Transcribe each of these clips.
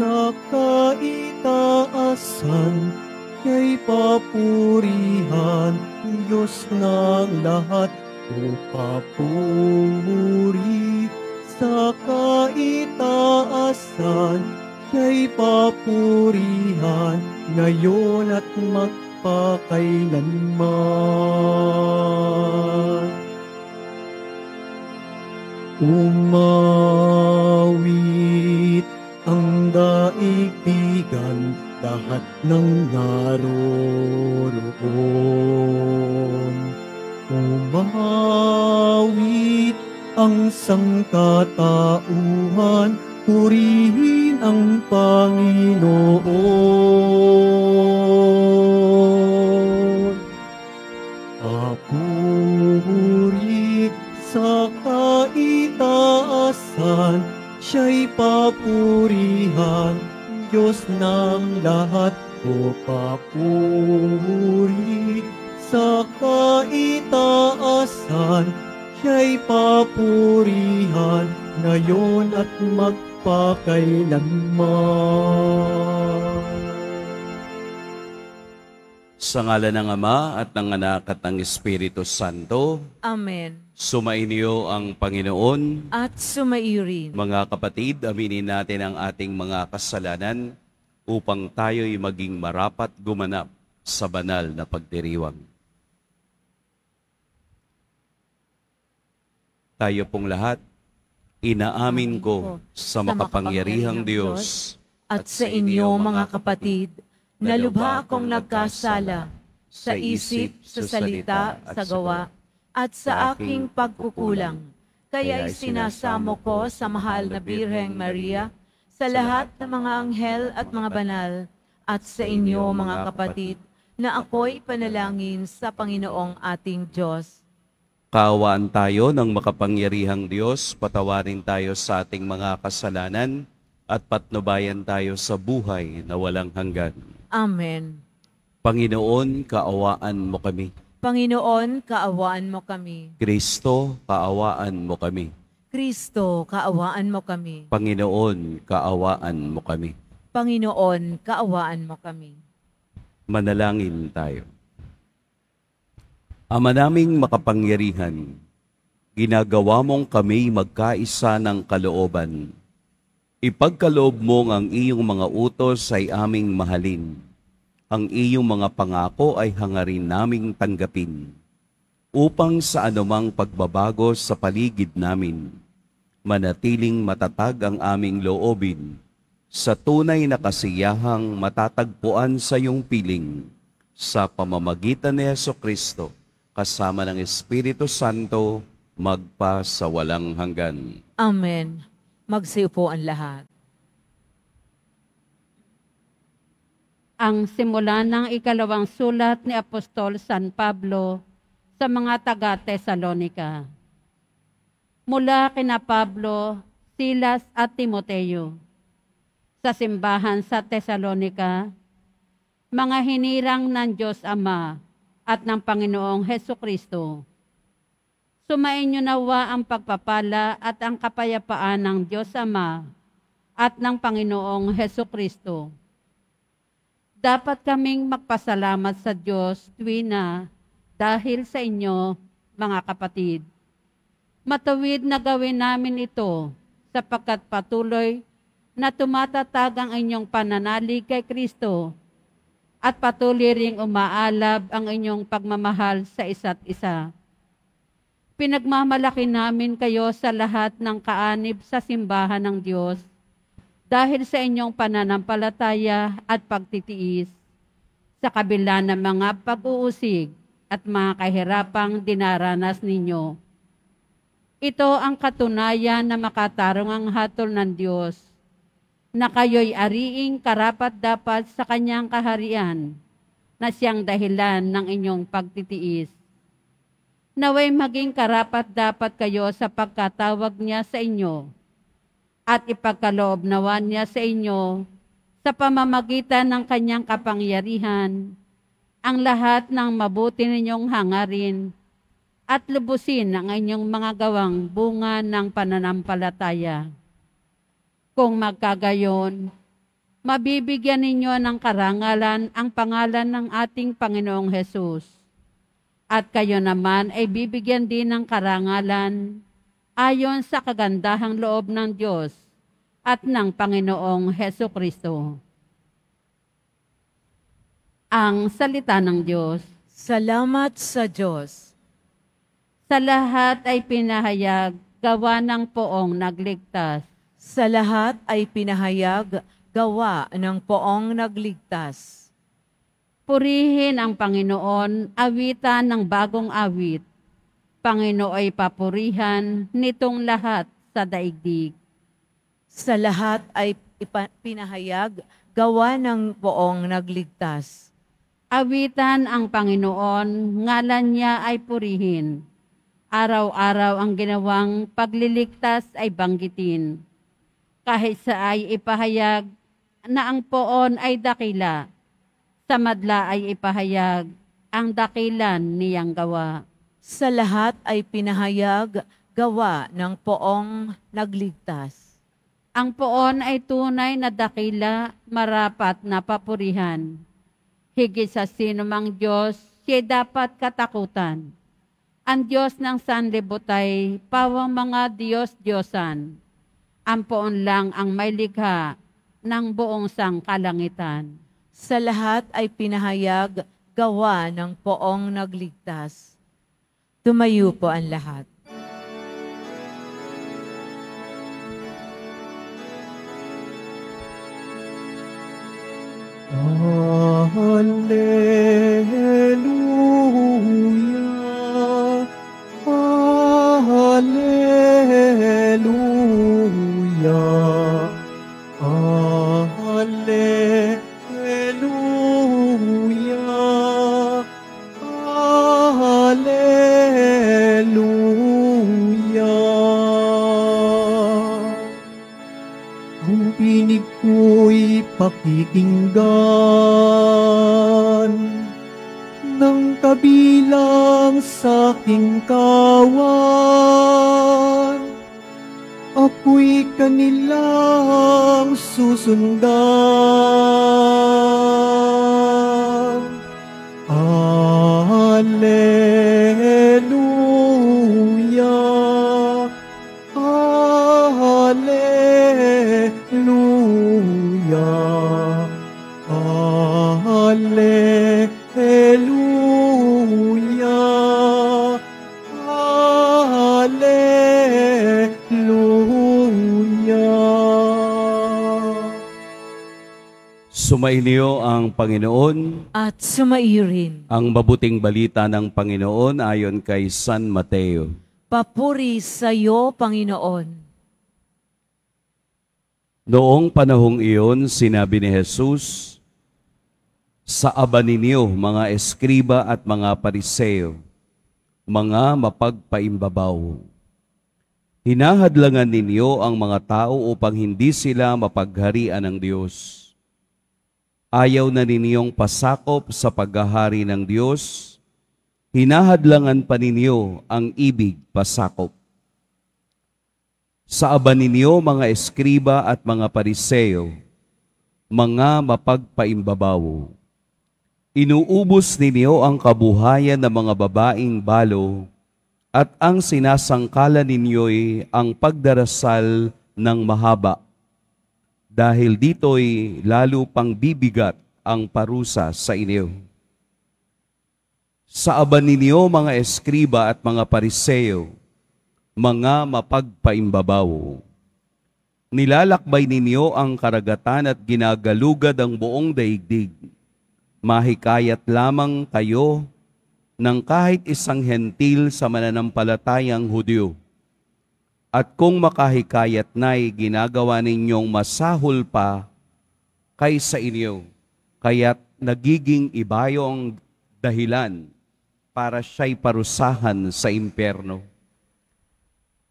sa kaitaasan Kay papurihan Diyos ng lahat O papuri sa kaitaasan Kay papurihan Ngayon at magpakailanman Umay lahat ng naroroon. Umawit ang sangkatauhan, purihin ang Panginoon. Papuri sa kaitaasan, siya'y papurihan, Diyos ng lahat o papuri sa kaitaasan siya'y papurihan ngayon at magpakailanman. Sa ngalan ng Ama at ng Anak at ng Espiritu Santo. Amen. Sumainyo ang Panginoon. At sumairin. Mga kapatid, aminin natin ang ating mga kasalanan upang tayo'y maging marapat gumanap sa banal na pagdiriwang. Tayo pong lahat, inaamin ko sa makapangyarihang Diyos at sa inyo mga kapatid na lubha akong nagkasala sa isip, sa salita, sa gawa, at sa aking pagkukulang. Kaya sinasamo ko sa mahal na Birheng Maria, sa lahat ng mga anghel at mga banal, at sa inyo mga kapatid, na ako'y panalangin sa Panginoong ating Diyos. Kawaan tayo ng makapangyarihang Diyos, patawarin tayo sa ating mga kasalanan, at patnubayan tayo sa buhay na walang hanggan. Amen. Panginoon, kaawaan mo kami. Panginoon, kaawaan mo kami. Kristo, kaawaan mo kami. Kristo, kaawaan mo kami. Panginoon, kaawaan mo kami. Panginoon, kaawaan mo kami. Manalangin tayo. Ama naming makapangyarihan, ginagawa mong kami magkaisa ng kalooban Ipagkaloob mo ang iyong mga utos ay aming mahalin. Ang iyong mga pangako ay hangarin naming tanggapin upang sa anumang pagbabago sa paligid namin, manatiling matatag ang aming loobin sa tunay na kasiyahang matatagpuan sa iyong piling sa pamamagitan ni Yeso Kristo kasama ng Espiritu Santo magpa sa walang hanggan. Amen. Magsiupo ang lahat. Ang simula ng ikalawang sulat ni Apostol San Pablo sa mga taga Tesalonika. Mula kina Pablo, Silas at Timoteo. Sa simbahan sa Tesalonika, mga hinirang ng Diyos Ama at ng Panginoong Heso Kristo Sumainyo nawa ang pagpapala at ang kapayapaan ng Diyos Ama at ng Panginoong Heso Kristo. Dapat kaming magpasalamat sa Diyos tuwina dahil sa inyo, mga kapatid. Matawid na gawin namin ito sapagkat patuloy na tumatatag ang inyong pananalig kay Kristo at patuloy ring umaalab ang inyong pagmamahal sa isa't isa pinagmamalaki namin kayo sa lahat ng kaanib sa simbahan ng Diyos dahil sa inyong pananampalataya at pagtitiis sa kabila ng mga pag-uusig at mga kahirapang dinaranas ninyo. Ito ang katunayan na makatarong ang hatol ng Diyos na kayo'y ariing karapat dapat sa kanyang kaharian na siyang dahilan ng inyong pagtitiis naway maging karapat dapat kayo sa pagkatawag niya sa inyo at ipagkaloob nawa niya sa inyo sa pamamagitan ng kanyang kapangyarihan ang lahat ng mabuti ninyong hangarin at lubusin ang inyong mga gawang bunga ng pananampalataya. Kung magkagayon, mabibigyan ninyo ng karangalan ang pangalan ng ating Panginoong Hesus at kayo naman ay bibigyan din ng karangalan ayon sa kagandahang loob ng Diyos at ng Panginoong Heso Kristo. Ang salita ng Diyos. Salamat sa Diyos. Sa lahat ay pinahayag gawa ng poong nagligtas. Sa lahat ay pinahayag gawa ng poong nagligtas. Purihin ang Panginoon, awitan ng bagong awit. ay papurihan nitong lahat sa daigdig. Sa lahat ay ipa- pinahayag gawa ng poong nagligtas. Awitan ang Panginoon, ngalan niya ay purihin. Araw-araw ang ginawang pagliligtas ay banggitin. Kahit sa ay ipahayag na ang poon ay dakila, tamadla ay ipahayag ang dakilan niyang gawa. Sa lahat ay pinahayag gawa ng poong nagligtas. Ang poon ay tunay na dakila, marapat na papurihan. Higit sa sinumang Diyos, siya dapat katakutan. Ang Diyos ng sanlibutay, pawang mga Diyos-Diyosan. Ang poon lang ang may likha ng buong sangkalangitan sa lahat ay pinahayag gawa ng poong nagligtas. Tumayo po ang lahat. Hallelujah. Hallelujah. pakikinggan ng kabilang sa aking kawan. Ako'y kanilang susundan. Hallelujah. Sumainyo ang Panginoon at sumairin ang mabuting balita ng Panginoon ayon kay San Mateo. Papuri sa iyo, Panginoon. Noong panahong iyon, sinabi ni Jesus, Sa aba ninyo, mga eskriba at mga pariseo, mga mapagpaimbabaw. Hinahadlangan ninyo ang mga tao upang hindi sila mapagharian ng Diyos Ayaw na ninyong pasakop sa paghahari ng Diyos, hinahadlangan pa ninyo ang ibig pasakop. Saaban ninyo mga eskriba at mga pariseo, mga mapagpaimbabawo. Inuubos ninyo ang kabuhayan ng mga babaing balo at ang sinasangkala ninyo'y ang pagdarasal ng mahaba dahil dito'y lalo pang bibigat ang parusa sa inyo. Sa aban ninyo mga eskriba at mga pariseo, mga mapagpaimbabaw. Nilalakbay ninyo ang karagatan at ginagalugad ang buong daigdig. Mahikayat lamang kayo ng kahit isang hentil sa mananampalatayang Hudyo at kung makahikayat na'y ginagawa ninyong masahol pa kaysa inyo, kaya't nagiging ibayong dahilan para siya'y parusahan sa impyerno.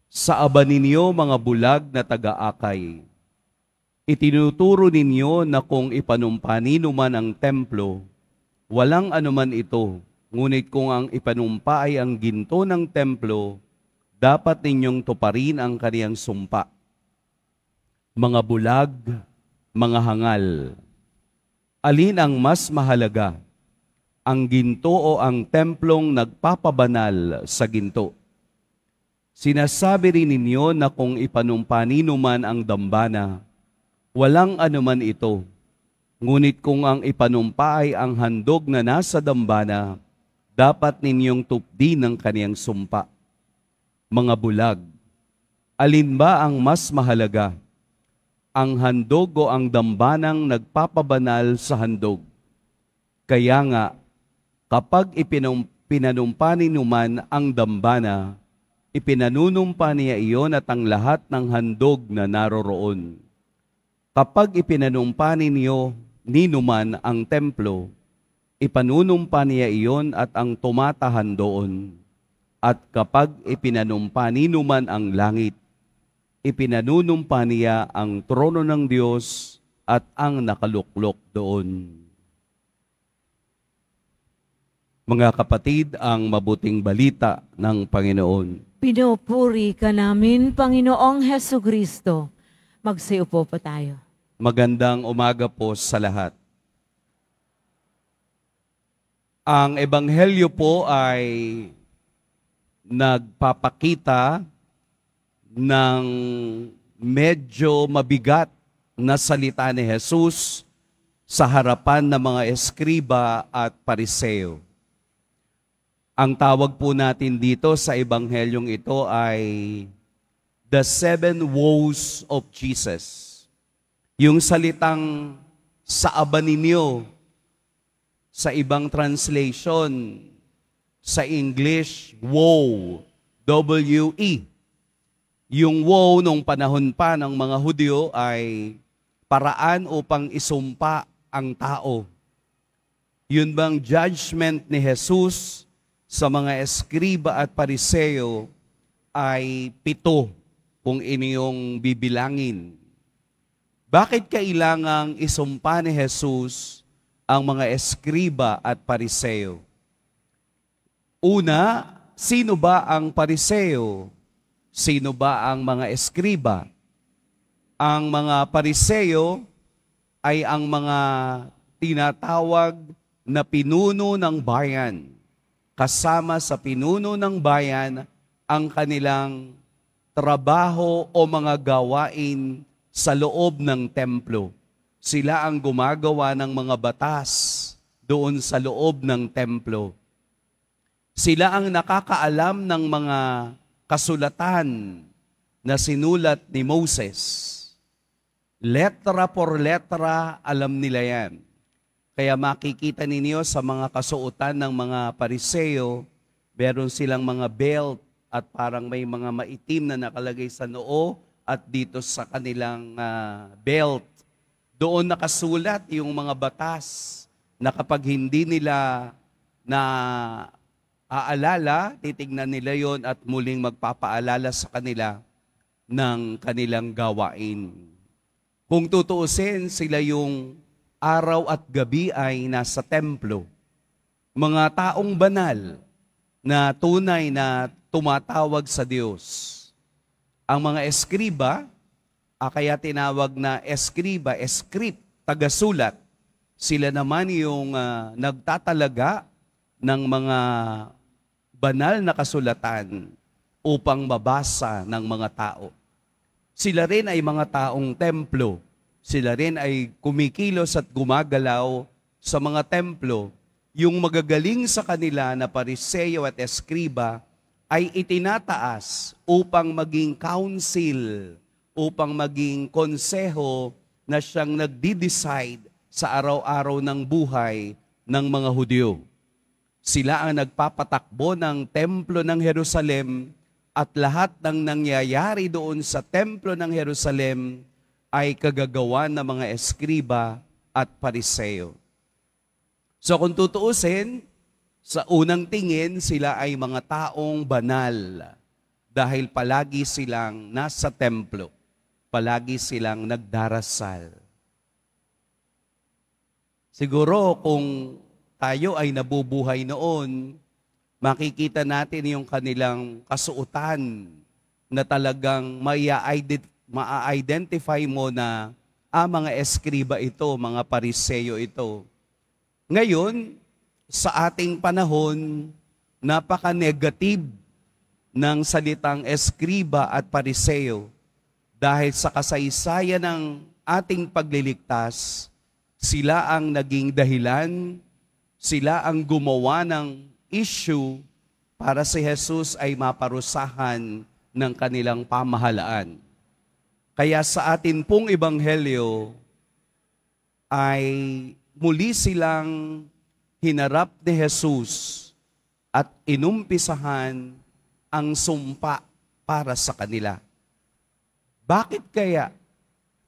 Sa aba ninyo mga bulag na taga-akay, itinuturo ninyo na kung ipanumpani numan ang templo, walang anuman ito, ngunit kung ang ipanumpa ay ang ginto ng templo, dapat ninyong tuparin ang kaniyang sumpa. Mga bulag, mga hangal. Alin ang mas mahalaga? Ang ginto o ang templong nagpapabanal sa ginto? Sinasabi rin ninyo na kung ipanumpani numan ang dambana, walang anuman ito. Ngunit kung ang ipanumpa ay ang handog na nasa dambana, dapat ninyong tupdi ng kaniyang sumpa mga bulag. Alin ba ang mas mahalaga? Ang handog o ang dambanang nagpapabanal sa handog? Kaya nga, kapag ipinanumpa ni Numan ang dambana, ipinanunumpa niya iyon at ang lahat ng handog na naroroon. Kapag ipinanumpa ninyo ni Numan ang templo, ipanunumpa niya iyon at ang tumatahan doon. At kapag ipinanumpa ni Numan ang langit, ipinanunumpa niya ang trono ng Diyos at ang nakaluklok doon. Mga kapatid, ang mabuting balita ng Panginoon. Pinupuri ka namin, Panginoong Heso Kristo. Magsiupo po tayo. Magandang umaga po sa lahat. Ang ebanghelyo po ay nagpapakita ng medyo mabigat na salita ni Jesus sa harapan ng mga eskriba at pariseo. Ang tawag po natin dito sa ebanghelyong ito ay the seven woes of Jesus. Yung salitang sa aba ninyo, sa ibang translation, sa English, woe. W-E. Yung woe nung panahon pa ng mga Hudyo ay paraan upang isumpa ang tao. Yun bang judgment ni Jesus sa mga eskriba at pariseo ay pito kung iniyong bibilangin. Bakit kailangang isumpa ni Jesus ang mga eskriba at pariseo? Una, sino ba ang pariseo? Sino ba ang mga eskriba? Ang mga pariseo ay ang mga tinatawag na pinuno ng bayan. Kasama sa pinuno ng bayan ang kanilang trabaho o mga gawain sa loob ng templo. Sila ang gumagawa ng mga batas doon sa loob ng templo. Sila ang nakakaalam ng mga kasulatan na sinulat ni Moses. Letra por letra, alam nila yan. Kaya makikita ninyo sa mga kasuotan ng mga pariseo, meron silang mga belt at parang may mga maitim na nakalagay sa noo at dito sa kanilang uh, belt. Doon nakasulat yung mga batas na kapag hindi nila na aalala, titignan nila yon at muling magpapaalala sa kanila ng kanilang gawain. Kung tutuusin, sila yung araw at gabi ay nasa templo. Mga taong banal na tunay na tumatawag sa Diyos. Ang mga eskriba, kaya tinawag na eskriba, eskrip, tagasulat, sila naman yung uh, nagtatalaga ng mga banal na kasulatan upang mabasa ng mga tao. Sila rin ay mga taong templo. Sila rin ay kumikilos at gumagalaw sa mga templo. Yung magagaling sa kanila na pariseyo at eskriba ay itinataas upang maging council, upang maging konseho na siyang nagdi-decide sa araw-araw ng buhay ng mga Hudyo. Sila ang nagpapatakbo ng templo ng Jerusalem at lahat ng nangyayari doon sa templo ng Jerusalem ay kagagawa ng mga eskriba at pariseo. So kung tutuusin, sa unang tingin sila ay mga taong banal dahil palagi silang nasa templo, palagi silang nagdarasal. Siguro kung tayo ay nabubuhay noon, makikita natin yung kanilang kasuotan na talagang ma-identify mo na ah, mga eskriba ito, mga pariseyo ito. Ngayon, sa ating panahon, napaka-negative ng salitang eskriba at pariseyo dahil sa kasaysayan ng ating pagliligtas, sila ang naging dahilan sila ang gumawa ng issue para si Jesus ay maparusahan ng kanilang pamahalaan. Kaya sa atin pong ebanghelyo ay muli silang hinarap ni Jesus at inumpisahan ang sumpa para sa kanila. Bakit kaya?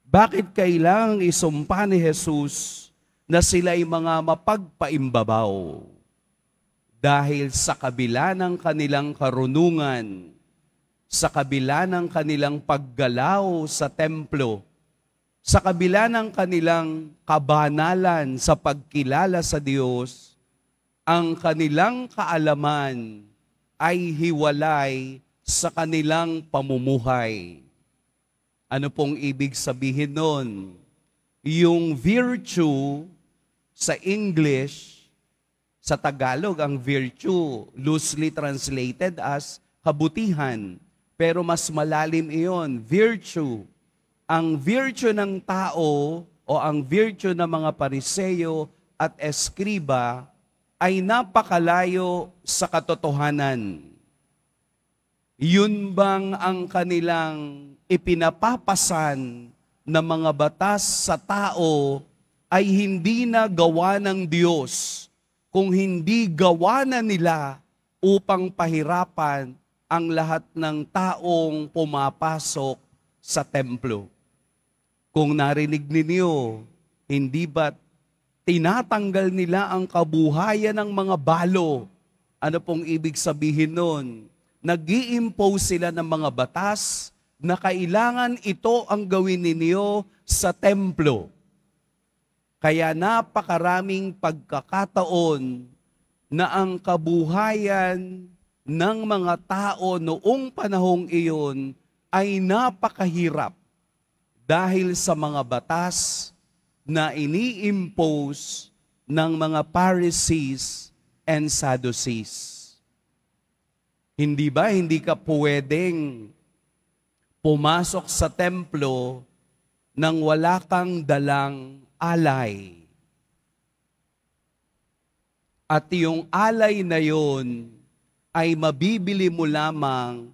Bakit kailangang isumpa ni Jesus na sila ay mga mapagpaimbabaw dahil sa kabila ng kanilang karunungan, sa kabila ng kanilang paggalaw sa templo, sa kabila ng kanilang kabanalan sa pagkilala sa Diyos, ang kanilang kaalaman ay hiwalay sa kanilang pamumuhay. Ano pong ibig sabihin nun? Yung virtue sa English, sa Tagalog, ang virtue, loosely translated as kabutihan. Pero mas malalim iyon, virtue. Ang virtue ng tao o ang virtue ng mga pariseyo at eskriba ay napakalayo sa katotohanan. Yun bang ang kanilang ipinapapasan ng mga batas sa tao ay hindi na gawa ng Diyos kung hindi gawa na nila upang pahirapan ang lahat ng taong pumapasok sa templo. Kung narinig ninyo, hindi ba't tinatanggal nila ang kabuhayan ng mga balo? Ano pong ibig sabihin nun? nag impose sila ng mga batas na kailangan ito ang gawin ninyo sa templo. Kaya napakaraming pagkakataon na ang kabuhayan ng mga tao noong panahong iyon ay napakahirap dahil sa mga batas na iniimpose ng mga Pharisees and Sadducees. Hindi ba hindi ka pwedeng pumasok sa templo nang wala kang dalang alay. At yung alay na yon ay mabibili mo lamang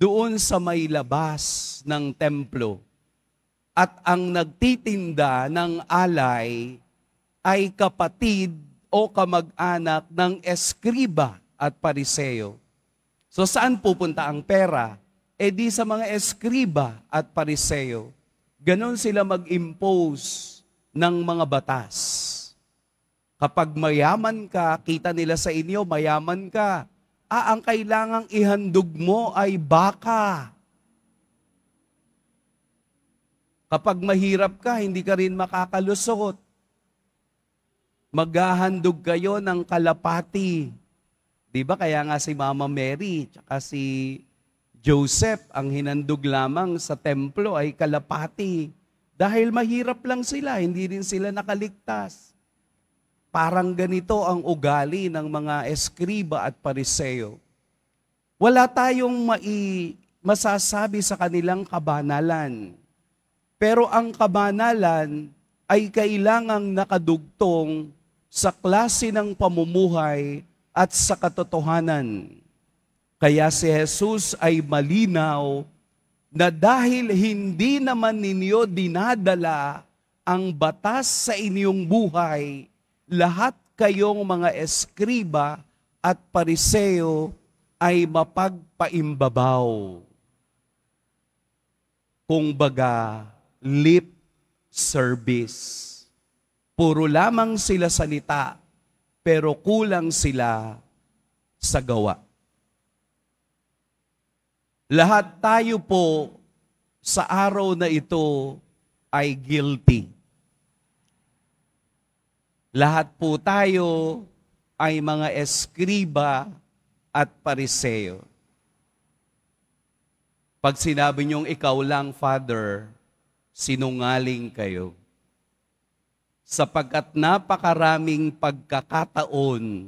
doon sa may labas ng templo. At ang nagtitinda ng alay ay kapatid o kamag-anak ng eskriba at pariseo. So saan pupunta ang pera? E di sa mga eskriba at pariseo. Ganon sila mag-impose ng mga batas. Kapag mayaman ka, kita nila sa inyo, mayaman ka. Ah, ang kailangang ihandog mo ay baka. Kapag mahirap ka, hindi ka rin makakalusot. Maghahandog kayo ng kalapati. Di ba? Kaya nga si Mama Mary, tsaka si Joseph, ang hinandog lamang sa templo ay kalapati. Dahil mahirap lang sila, hindi din sila nakaligtas. Parang ganito ang ugali ng mga eskriba at pariseo. Wala tayong mai, masasabi sa kanilang kabanalan. Pero ang kabanalan ay kailangang nakadugtong sa klase ng pamumuhay at sa katotohanan. Kaya si Jesus ay malinaw na dahil hindi naman ninyo dinadala ang batas sa inyong buhay, lahat kayong mga eskriba at pariseo ay mapagpaimbabaw. Kung baga, lip service. Puro lamang sila salita, pero kulang sila sa gawa. Lahat tayo po sa araw na ito ay guilty. Lahat po tayo ay mga eskriba at pariseo. Pag sinabi niyong ikaw lang, Father, sinungaling kayo. Sapagkat napakaraming pagkakataon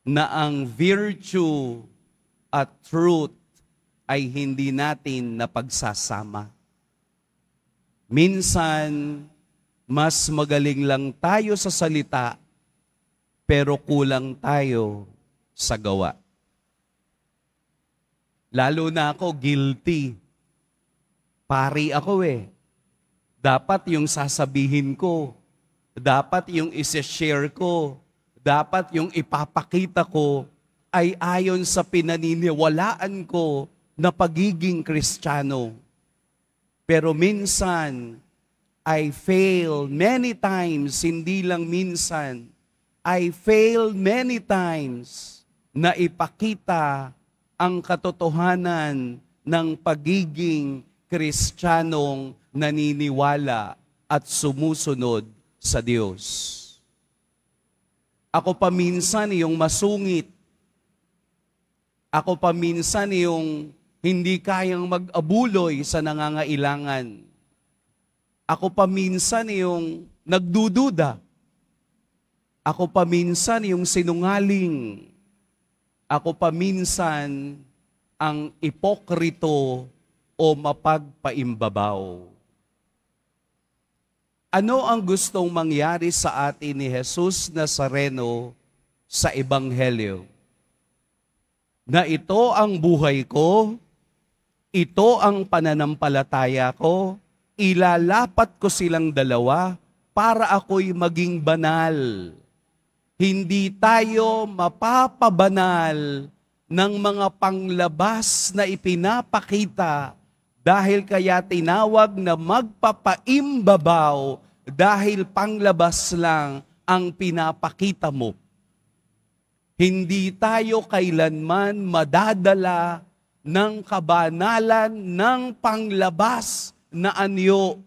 na ang virtue at truth ay hindi natin napagsasama. Minsan, mas magaling lang tayo sa salita, pero kulang tayo sa gawa. Lalo na ako, guilty. Pari ako eh. Dapat yung sasabihin ko, dapat yung isi-share ko, dapat yung ipapakita ko ay ayon sa pinaniniwalaan ko na pagiging kristyano. Pero minsan, I fail many times, hindi lang minsan. I fail many times na ipakita ang katotohanan ng pagiging kristyanong naniniwala at sumusunod sa Diyos. Ako paminsan yung masungit. Ako paminsan yung hindi kayang mag-abuloy sa nangangailangan. Ako paminsan yung nagdududa. Ako paminsan yung sinungaling. Ako paminsan ang ipokrito o mapagpaimbabaw. Ano ang gustong mangyari sa atin ni Jesus Nazareno sa Ebanghelyo? Na ito ang buhay ko, ito ang pananampalataya ko, ilalapat ko silang dalawa para ako'y maging banal. Hindi tayo mapapabanal ng mga panglabas na ipinapakita dahil kaya tinawag na magpapaimbabaw dahil panglabas lang ang pinapakita mo. Hindi tayo kailanman madadala ng kabanalan ng panglabas na anyo.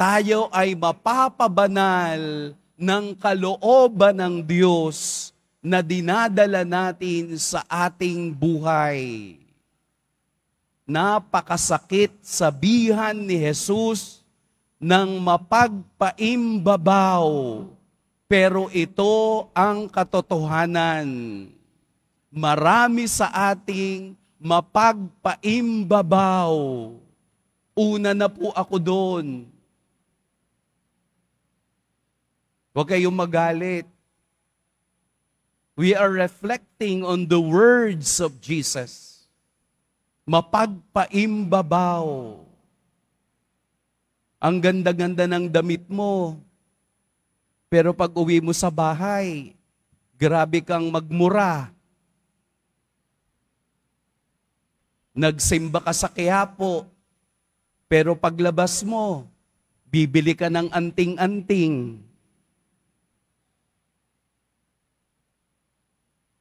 Tayo ay mapapabanal ng kalooban ng Diyos na dinadala natin sa ating buhay. Napakasakit sabihan ni Jesus ng mapagpaimbabaw, pero ito ang katotohanan marami sa ating mapagpaimbabaw. Una na po ako doon. Huwag kayong magalit. We are reflecting on the words of Jesus. Mapagpaimbabaw. Ang ganda-ganda ng damit mo. Pero pag uwi mo sa bahay, grabe kang magmura nagsimba ka sa Quiapo, pero paglabas mo, bibili ka ng anting-anting.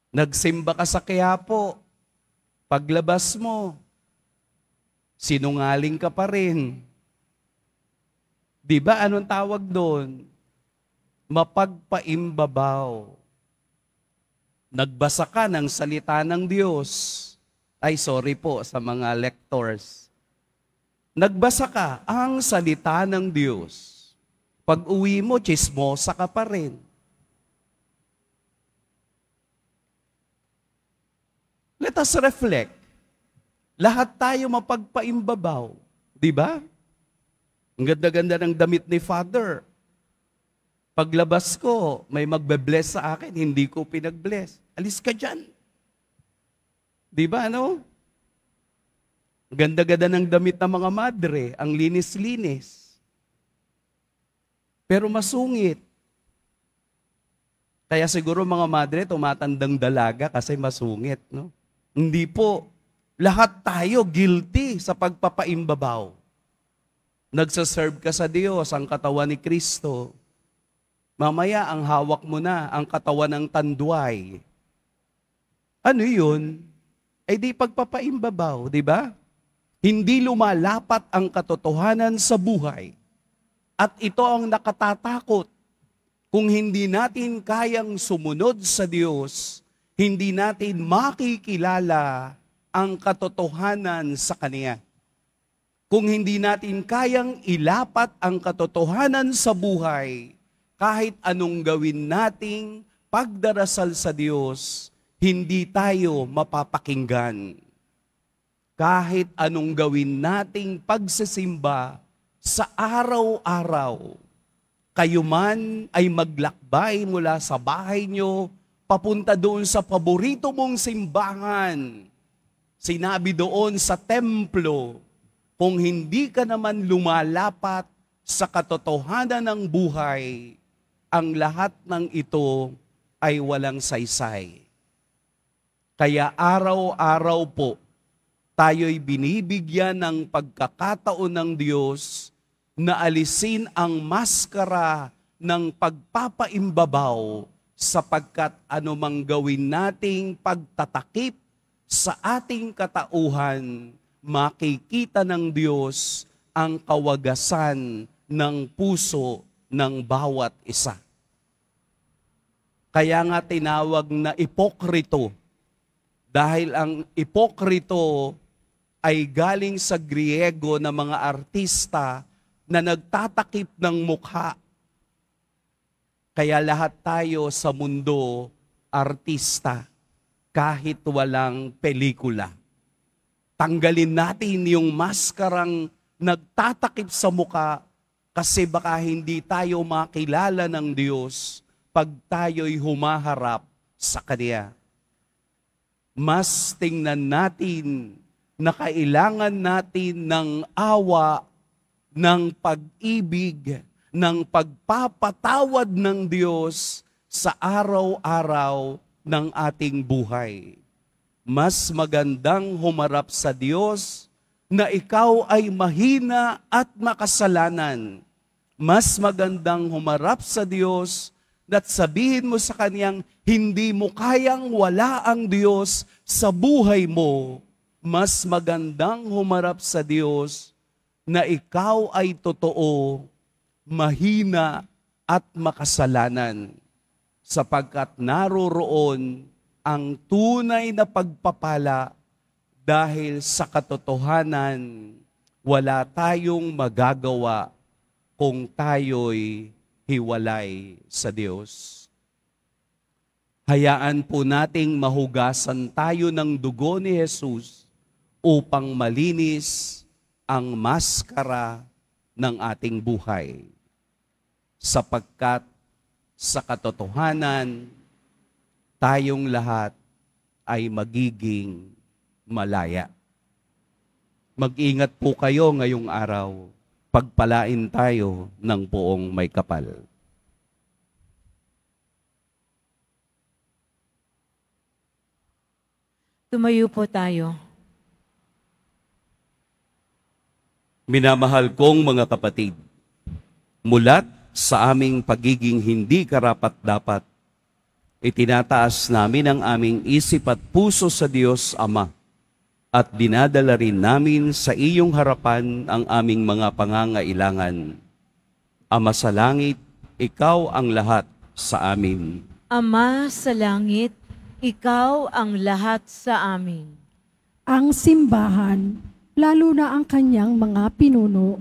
Nagsimba ka sa Quiapo, paglabas mo, sinungaling ka pa rin. Di ba anong tawag doon? Mapagpaimbabaw. Nagbasa ka ng salita ng Diyos ay, sorry po sa mga lectors. Nagbasa ka ang salita ng Diyos. Pag uwi mo, chismosa ka pa rin. Let us reflect. Lahat tayo mapagpaimbabaw. Di ba? Ang ganda-ganda ng damit ni Father. Paglabas ko, may magbe-bless sa akin, hindi ko pinag-bless. Alis ka dyan. Di ba, ano? Ganda-ganda ng damit ng mga madre, ang linis-linis. Pero masungit. Kaya siguro mga madre, tumatandang dalaga kasi masungit. No? Hindi po. Lahat tayo guilty sa pagpapaimbabaw. Nagsaserve ka sa Diyos, ang katawan ni Kristo. Mamaya, ang hawak mo na, ang katawan ng tanduay. Ano yun? eh di pagpapaimbabaw, di ba? Hindi lumalapat ang katotohanan sa buhay. At ito ang nakatatakot. Kung hindi natin kayang sumunod sa Diyos, hindi natin makikilala ang katotohanan sa Kanya. Kung hindi natin kayang ilapat ang katotohanan sa buhay, kahit anong gawin nating pagdarasal sa Diyos, hindi tayo mapapakinggan. Kahit anong gawin nating pagsisimba sa araw-araw, kayo man ay maglakbay mula sa bahay nyo, papunta doon sa paborito mong simbahan. Sinabi doon sa templo, kung hindi ka naman lumalapat sa katotohanan ng buhay, ang lahat ng ito ay walang saysay. Kaya araw-araw po, tayo'y binibigyan ng pagkakataon ng Diyos na alisin ang maskara ng pagpapaimbabaw sapagkat anumang gawin nating pagtatakip sa ating katauhan, makikita ng Diyos ang kawagasan ng puso ng bawat isa. Kaya nga tinawag na ipokrito dahil ang ipokrito ay galing sa Griego na mga artista na nagtatakip ng mukha. Kaya lahat tayo sa mundo artista kahit walang pelikula. Tanggalin natin yung maskarang nagtatakip sa mukha kasi baka hindi tayo makilala ng Diyos pag tayo'y humaharap sa Kanya mas tingnan natin na kailangan natin ng awa, ng pag-ibig, ng pagpapatawad ng Diyos sa araw-araw ng ating buhay. Mas magandang humarap sa Diyos na ikaw ay mahina at makasalanan. Mas magandang humarap sa Diyos at sabihin mo sa Kanyang, hindi mo kayang wala ang Diyos sa buhay mo. Mas magandang humarap sa Diyos na ikaw ay totoo, mahina at makasalanan sapagkat naroroon ang tunay na pagpapala dahil sa katotohanan wala tayong magagawa kung tayo'y hiwalay sa Diyos. Hayaan po nating mahugasan tayo ng dugo ni Jesus upang malinis ang maskara ng ating buhay. Sapagkat sa katotohanan, tayong lahat ay magiging malaya. Mag-ingat po kayo ngayong araw pagpalain tayo ng buong may kapal. Tumayo po tayo. Minamahal kong mga kapatid, mulat sa aming pagiging hindi karapat-dapat, itinataas namin ang aming isip at puso sa Diyos Ama at dinadala rin namin sa iyong harapan ang aming mga pangangailangan. Ama sa langit, ikaw ang lahat sa amin. Ama sa langit, ikaw ang lahat sa amin. Ang simbahan, lalo na ang kanyang mga pinuno,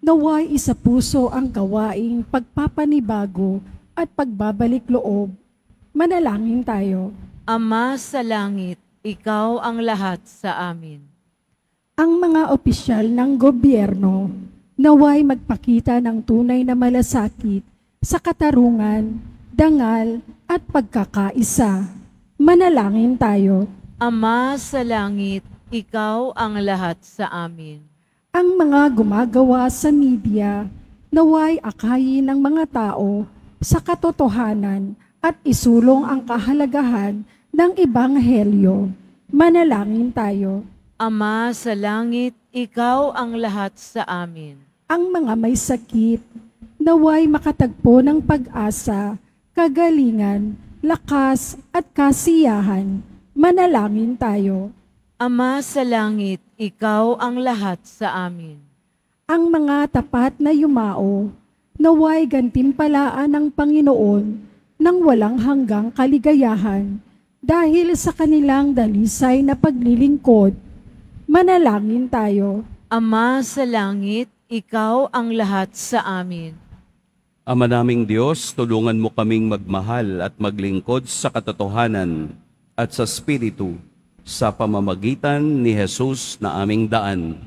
naway isa puso ang gawaing pagpapanibago at pagbabalik loob. Manalangin tayo. Ama sa langit, ikaw ang lahat sa amin. Ang mga opisyal ng gobyerno naway magpakita ng tunay na malasakit sa katarungan, dangal at pagkakaisa. Manalangin tayo. Ama sa langit, ikaw ang lahat sa amin. Ang mga gumagawa sa media, naway akayin ng mga tao sa katotohanan at isulong ang kahalagahan ng Ibanghelyo. Manalangin tayo. Ama sa langit, Ikaw ang lahat sa amin. Ang mga may sakit, naway makatagpo ng pag-asa, kagalingan, lakas at kasiyahan. Manalangin tayo. Ama sa langit, Ikaw ang lahat sa amin. Ang mga tapat na yumao, naway gantimpalaan ng Panginoon ng walang hanggang kaligayahan dahil sa kanilang dalisay na paglilingkod, manalangin tayo. Ama sa langit, ikaw ang lahat sa amin. Ama naming Diyos, tulungan mo kaming magmahal at maglingkod sa katotohanan at sa Espiritu sa pamamagitan ni Jesus na aming daan.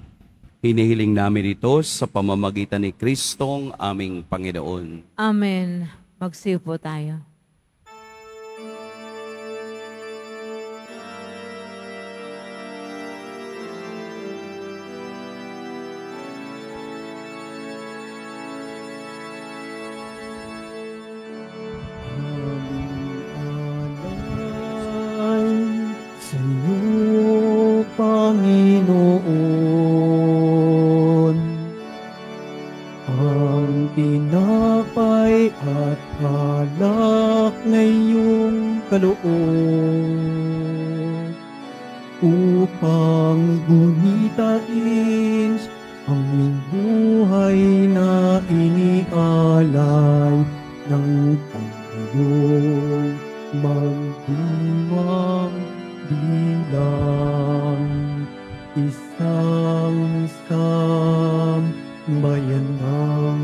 Hinihiling namin ito sa pamamagitan ni Kristong aming Panginoon. Amen. Magsipo tayo. kitain ang iyong buhay na inialay ng Panginoon magdiwang bilang isang sambayan ng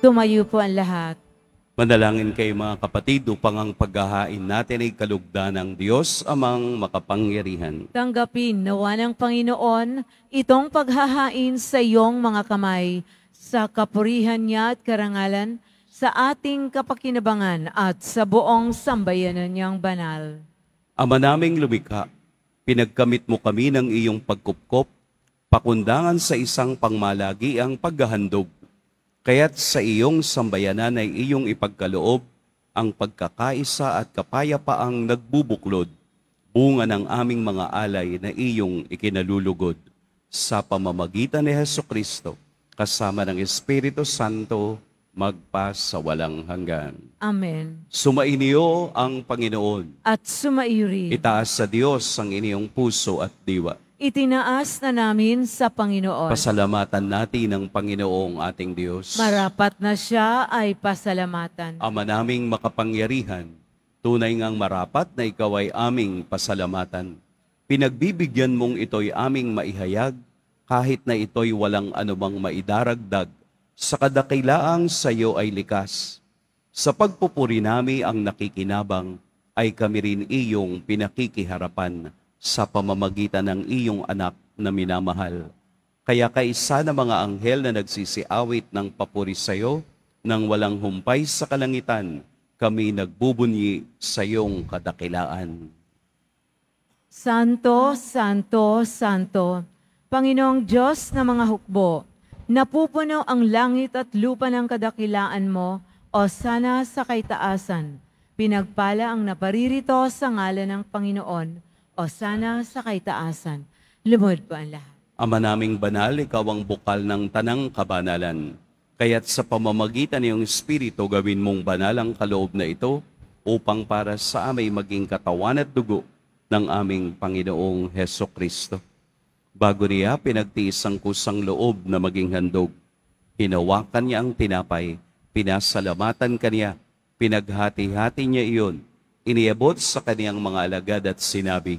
Tumayo po ang lahat. Manalangin kayo mga kapatid upang ang paghahain natin ay kalugda ng Diyos amang makapangyarihan. Tanggapin nawa ng Panginoon itong paghahain sa iyong mga kamay sa kapurihan niya at karangalan sa ating kapakinabangan at sa buong sambayanan niyang banal. Ama naming lumikha, pinagkamit mo kami ng iyong pagkupkop, pakundangan sa isang pangmalagi ang paghahandog Kaya't sa iyong sambayanan ay iyong ipagkaloob ang pagkakaisa at kapayapaang nagbubuklod, bunga ng aming mga alay na iyong ikinalulugod sa pamamagitan ni Heso Kristo kasama ng Espiritu Santo magpa walang hanggan. Amen. Sumainyo ang Panginoon. At sumaiyo rin. Itaas sa Diyos ang iniyong puso at diwa itinaas na namin sa Panginoon. Pasalamatan natin ang Panginoong ating Diyos. Marapat na siya ay pasalamatan. Ama naming makapangyarihan, tunay ngang marapat na ikaw ay aming pasalamatan. Pinagbibigyan mong ito'y aming maihayag, kahit na ito'y walang anumang maidaragdag, sa kadakilaang sa iyo ay likas. Sa pagpupuri nami ang nakikinabang, ay kami rin iyong pinakikiharapan sa pamamagitan ng iyong anak na minamahal. Kaya kaisa ng mga anghel na nagsisiawit ng papuri sa iyo, nang walang humpay sa kalangitan, kami nagbubunyi sa iyong kadakilaan. Santo, Santo, Santo, Panginoong Diyos ng mga hukbo, napupuno ang langit at lupa ng kadakilaan mo, o sana sa kaitaasan. Pinagpala ang naparirito sa ngalan ng Panginoon, o sana sa kaitaasan. Lumuhod po ang lahat. Ama naming banal, ikaw ang bukal ng tanang kabanalan. Kaya't sa pamamagitan ng iyong Espiritu, gawin mong banal ang kaloob na ito upang para sa amay maging katawan at dugo ng aming Panginoong Heso Kristo. Bago niya pinagtiis ang kusang loob na maging handog, hinawakan niya ang tinapay, pinasalamatan kaniya, pinaghati-hati niya iyon, iniabot sa kaniyang mga alagad at sinabi,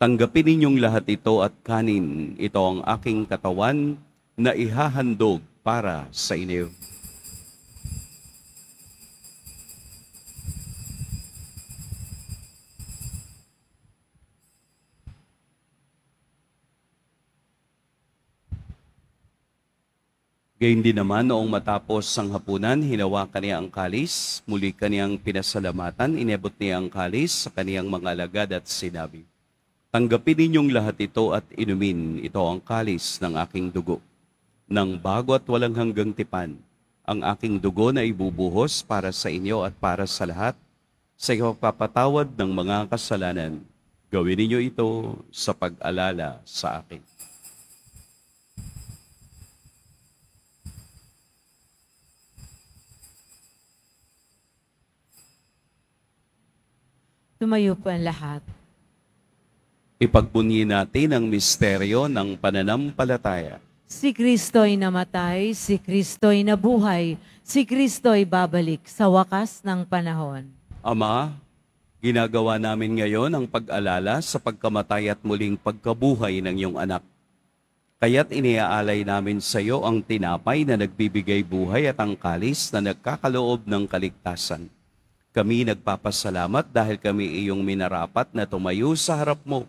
Tanggapin ninyong lahat ito at kanin. Ito ang aking katawan na ihahandog para sa inyo. Gayun din naman noong matapos ang hapunan, hinawakan niya ang kalis, muli kaniyang pinasalamatan, inebot niya ang kalis sa kaniyang mga alagad at sinabi, Tanggapin ninyong lahat ito at inumin. Ito ang kalis ng aking dugo. Nang bago at walang hanggang tipan, ang aking dugo na ibubuhos para sa inyo at para sa lahat sa ipapatawad ng mga kasalanan. Gawin ninyo ito sa pag-alala sa akin. Tumayo po ang lahat ipagbunyi natin ang misteryo ng pananampalataya. Si Kristo'y namatay, si Kristo'y nabuhay, si Kristo'y babalik sa wakas ng panahon. Ama, ginagawa namin ngayon ang pag-alala sa pagkamatay at muling pagkabuhay ng iyong anak. Kaya't iniaalay namin sa iyo ang tinapay na nagbibigay buhay at ang kalis na nagkakaloob ng kaligtasan. Kami nagpapasalamat dahil kami iyong minarapat na tumayo sa harap mo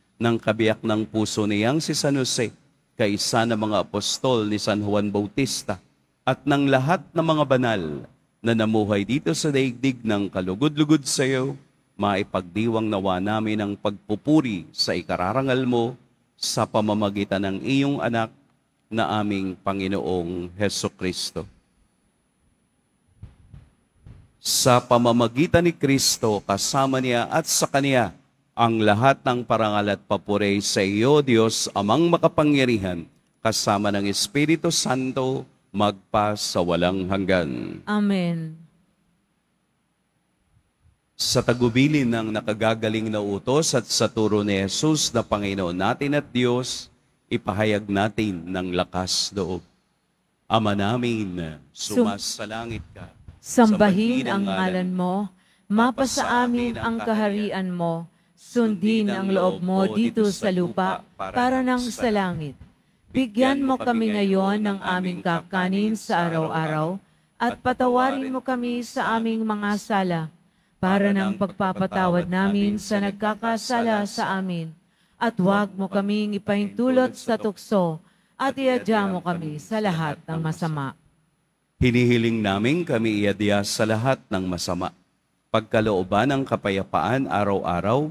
ng kabiyak ng puso niyang si San Jose kay ng mga apostol ni San Juan Bautista at ng lahat ng mga banal na namuhay dito sa daigdig ng kalugod-lugod sa iyo, maipagdiwang nawa namin ang pagpupuri sa ikararangal mo sa pamamagitan ng iyong anak na aming Panginoong Heso Kristo. Sa pamamagitan ni Kristo, kasama niya at sa Kaniya, ang lahat ng parangal at papuri sa iyo, Diyos, amang makapangyarihan, kasama ng Espiritu Santo, magpa sa walang hanggan. Amen. Sa tagubilin ng nakagagaling na utos at sa turo ni Jesus na Panginoon natin at Diyos, ipahayag natin ng lakas doob. Ama namin, sumasalangit ka. Sambahin ang ngalan mo, mapasa amin ang kaharian mo, Sundin ang loob mo dito sa lupa para nang sa langit. Bigyan mo kami ngayon ng aming kakanin sa araw-araw at patawarin mo kami sa aming mga sala para ng pagpapatawad namin sa nagkakasala sa amin. At huwag mo kaming ipahintulot sa tukso at iadya mo kami sa lahat ng masama. Hinihiling namin kami iadya sa lahat ng masama. Pagkalooban ng kapayapaan araw-araw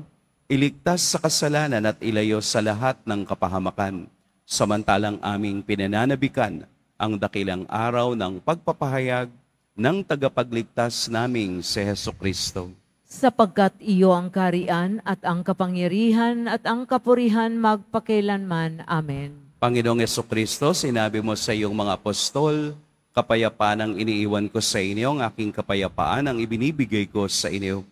iligtas sa kasalanan at ilayo sa lahat ng kapahamakan, samantalang aming pinananabikan ang dakilang araw ng pagpapahayag ng tagapagligtas naming si Heso Kristo. Sapagkat iyo ang karian at ang kapangyarihan at ang kapurihan magpakailanman. Amen. Panginoong Yeso Kristo, sinabi mo sa iyong mga apostol, kapayapaan ang iniiwan ko sa inyo, ang aking kapayapaan ang ibinibigay ko sa inyo.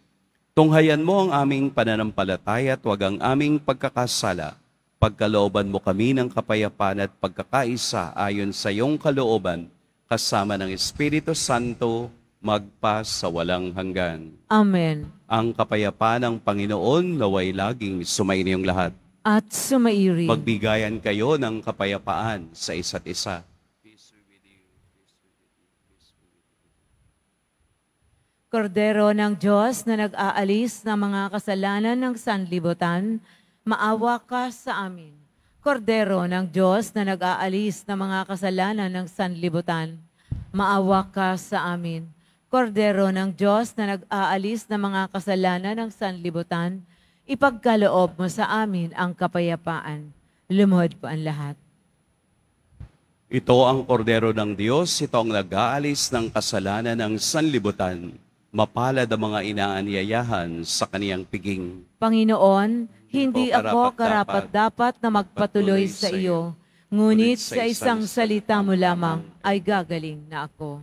Tunghayan mo ang aming pananampalataya at huwag ang aming pagkakasala. Pagkalooban mo kami ng kapayapaan at pagkakaisa ayon sa iyong kalooban, kasama ng Espiritu Santo, magpa sa walang hanggan. Amen. Ang kapayapaan ng Panginoon naway laging sumainiyong lahat. At sumairi. Magbigayan kayo ng kapayapaan sa isa't isa. Kordero ng Diyos na nag-aalis ng mga kasalanan ng sanlibutan, maawa ka sa amin. Kordero ng Diyos na nag-aalis ng mga kasalanan ng sanlibutan, maawa ka sa amin. Kordero ng Diyos na nag-aalis ng mga kasalanan ng sanlibutan, ipagkaloob mo sa amin ang kapayapaan. Lumuhod po ang lahat. Ito ang kordero ng Diyos, ito ang nag-aalis ng kasalanan ng sanlibutan mapalad ang mga inaanyayahan sa kaniyang piging. Panginoon, hindi ako karapat-dapat na magpatuloy sa iyo, ngunit sa isang salita mo lamang ay gagaling na ako.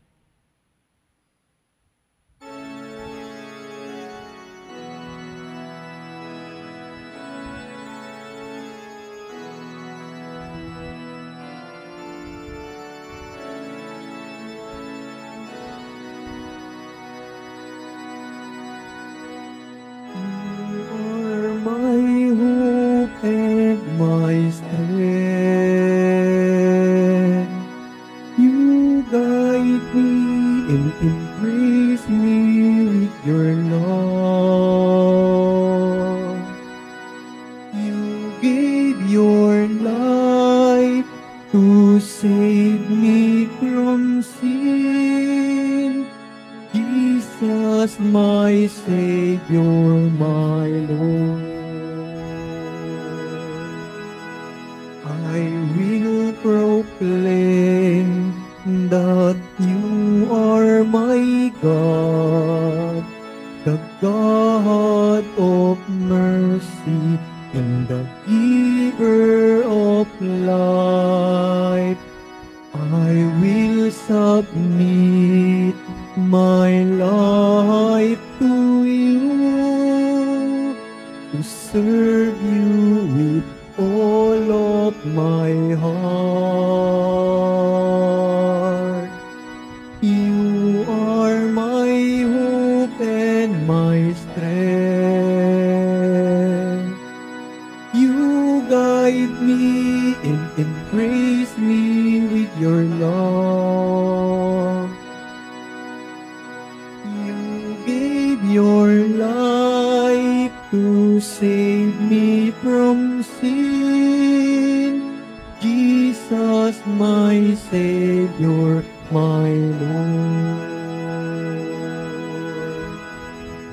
my Lord.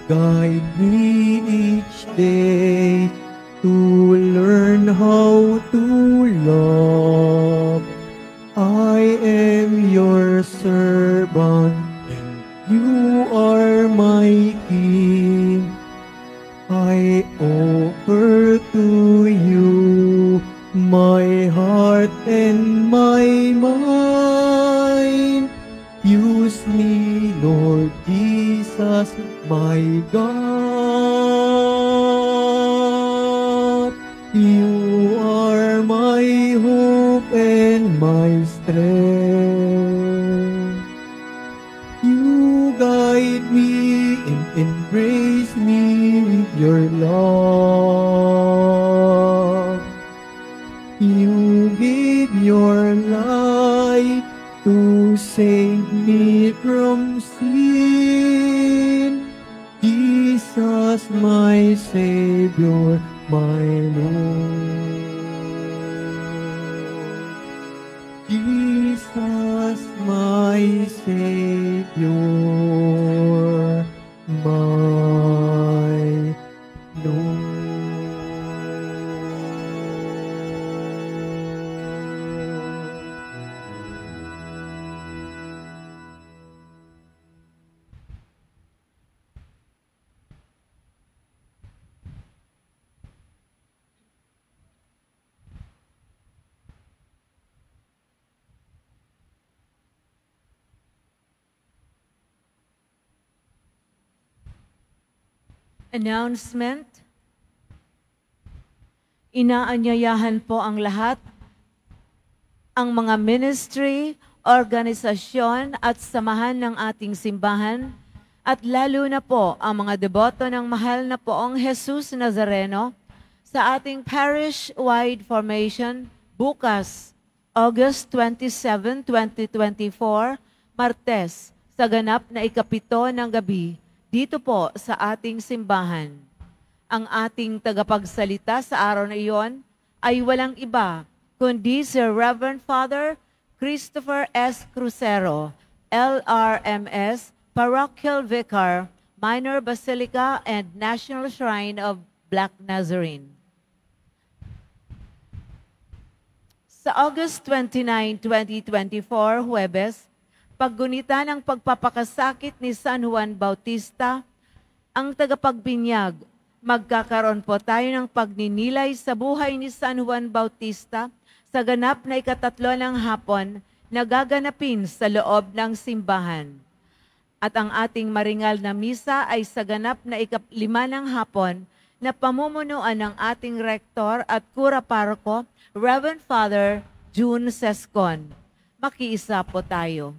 Guide me each day to learn how to love. Announcement. Inaanyayahan po ang lahat, ang mga ministry, organisasyon at samahan ng ating simbahan at lalo na po ang mga deboto ng mahal na poong Jesus Nazareno sa ating parish-wide formation bukas, August 27, 2024, Martes, sa ganap na ikapito ng gabi dito po sa ating simbahan. Ang ating tagapagsalita sa araw na iyon ay walang iba kundi si Reverend Father Christopher S. Crucero, LRMS, Parochial Vicar, Minor Basilica and National Shrine of Black Nazarene. Sa August 29, 2024, Huwebes, paggunita ng pagpapakasakit ni San Juan Bautista, ang tagapagbinyag, magkakaroon po tayo ng pagninilay sa buhay ni San Juan Bautista sa ganap na ikatatlo ng hapon na gaganapin sa loob ng simbahan. At ang ating maringal na misa ay sa ganap na ikaplima ng hapon na pamumunuan ng ating rektor at kura paroko, Reverend Father June Sescon. Makiisa po tayo.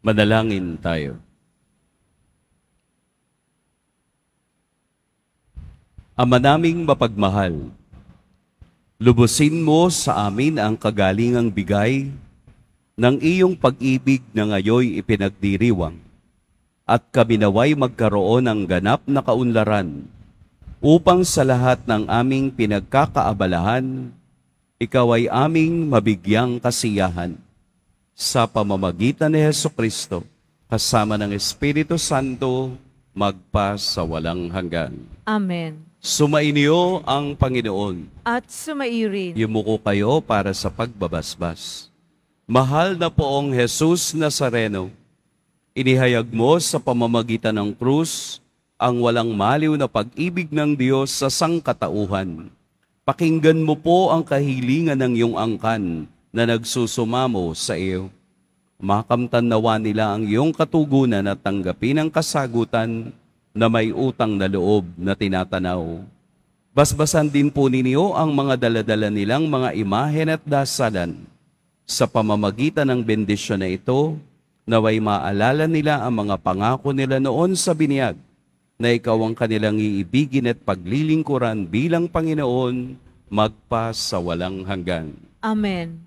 Manalangin tayo. Ama naming mapagmahal, lubusin mo sa amin ang kagalingang bigay ng iyong pag-ibig na ngayoy ipinagdiriwang at kami naway magkaroon ng ganap na kaunlaran upang sa lahat ng aming pinagkakaabalahan, ikaw ay aming mabigyang kasiyahan sa pamamagitan ni Heso Kristo kasama ng Espiritu Santo magpa sa walang hanggan. Amen. Sumainyo ang Panginoon. At sumairin. Yumuko kayo para sa pagbabasbas. Mahal na poong Jesus Nazareno, inihayag mo sa pamamagitan ng krus ang walang maliw na pag-ibig ng Diyos sa sangkatauhan. Pakinggan mo po ang kahilingan ng iyong angkan na nagsusumamo sa iyo. Makamtan nawa nila ang iyong katugunan at tanggapin ang kasagutan na may utang na loob na tinatanaw. Basbasan din po ninyo ang mga daladala nilang mga imahen at dasalan sa pamamagitan ng bendisyon na ito naway maalala nila ang mga pangako nila noon sa binyag na ikaw ang kanilang iibigin at paglilingkuran bilang Panginoon magpa sa walang hanggan. Amen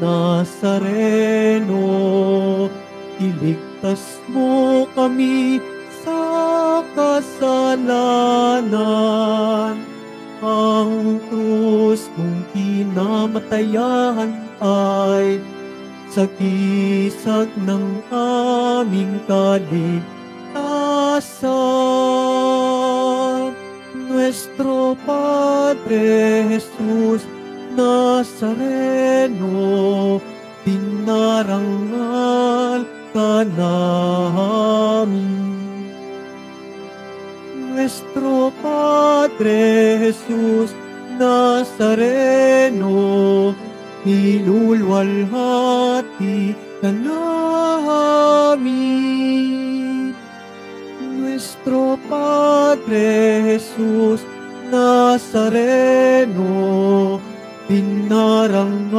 Nazareno, iligtas mo kami sa kasalanan. Ang krus kung kinamatayahan ay sagisag ng aming kaligtasan. Nuestro Padre Jesus, Nazareno, dinarangal ka namin. Nuestro Padre Jesús Nazareno, al ka namin. Nuestro Padre Jesús Nazareno, Pinarangal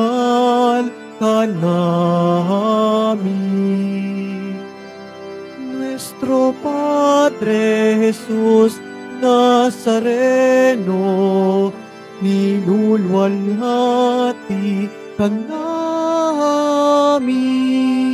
ka namin. Nuestro Padre Jesus Nazareno, nilulwalhati ka namin.